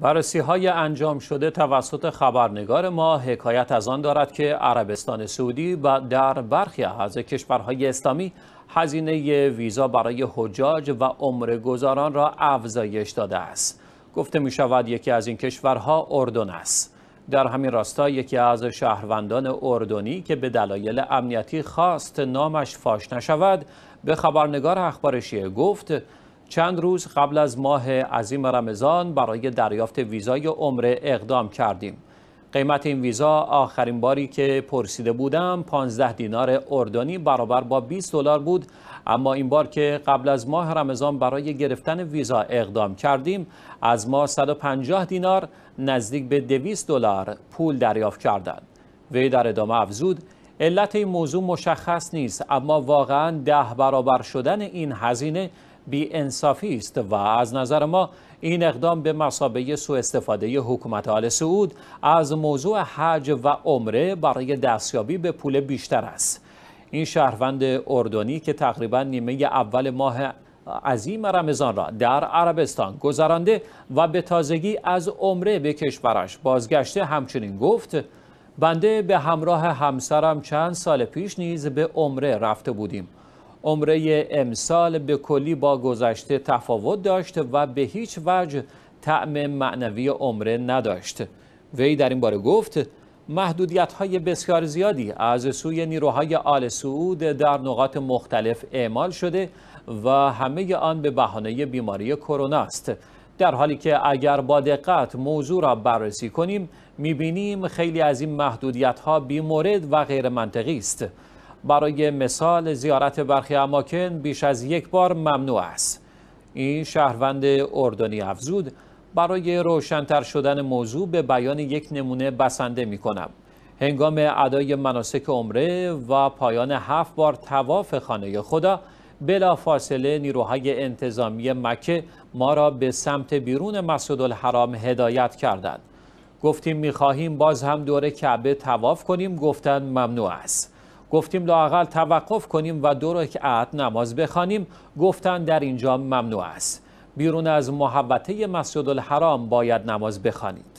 بررسی های انجام شده توسط خبرنگار ما حکایت از آن دارد که عربستان سعودی و در برخی از کشورهای اسلامی هزینه ویزا برای حجاج و عمر گذاران را افزایش داده است. گفته می شود یکی از این کشورها اردن است. در همین راستا یکی از شهروندان اردنی که به دلایل امنیتی خواست نامش فاش نشود به خبرنگار اخبار گفت چند روز قبل از ماه عظیم رمضان برای دریافت ویزای عمره اقدام کردیم. قیمت این ویزا آخرین باری که پرسیده بودم 15 دینار اردنی برابر با 20 دلار بود اما این بار که قبل از ماه رمضان برای گرفتن ویزا اقدام کردیم از ما 150 دینار نزدیک به 200 دلار پول دریافت کردند وی در ادامه افزود علت این موضوع مشخص نیست اما واقعا ده برابر شدن این هزینه بی انصافی است و از نظر ما این اقدام به مسابقه سوء استفاده حکومت آل سعود از موضوع حج و عمره برای دستیابی به پول بیشتر است این شهروند اردنی که تقریبا نیمه اول ماه عظیم رمضان را در عربستان گذرانده و به تازگی از عمره به کشورش بازگشته همچنین گفت بنده به همراه همسرم چند سال پیش نیز به عمره رفته بودیم عمره امسال به کلی با گذشته تفاوت داشت و به هیچ وجه طعم معنوی عمره نداشت وی در این باره گفت محدودیت های بسیار زیادی از سوی نیروهای آل سعود در نقاط مختلف اعمال شده و همه آن به بهانه بیماری کرونا است در حالی که اگر با دقت موضوع را بررسی کنیم میبینیم خیلی از این محدودیت ها بیمورد و غیر منطقی است برای مثال زیارت برخی اماکن بیش از یک بار ممنوع است این شهروند اردنی افزود برای روشنتر شدن موضوع به بیان یک نمونه بسنده می کنم هنگام ادای مناسک عمره و پایان هفت بار تواف خانه خدا بلا فاصله نیروهای انتظامی مکه ما را به سمت بیرون مسجد الحرام هدایت کردند. گفتیم میخواهیم باز هم دور کعبه تواف کنیم گفتن ممنوع است. گفتیم لاقل توقف کنیم و دو رکعت نماز بخوانیم گفتن در اینجا ممنوع است. بیرون از محبته مسجد الحرام باید نماز بخوانیم.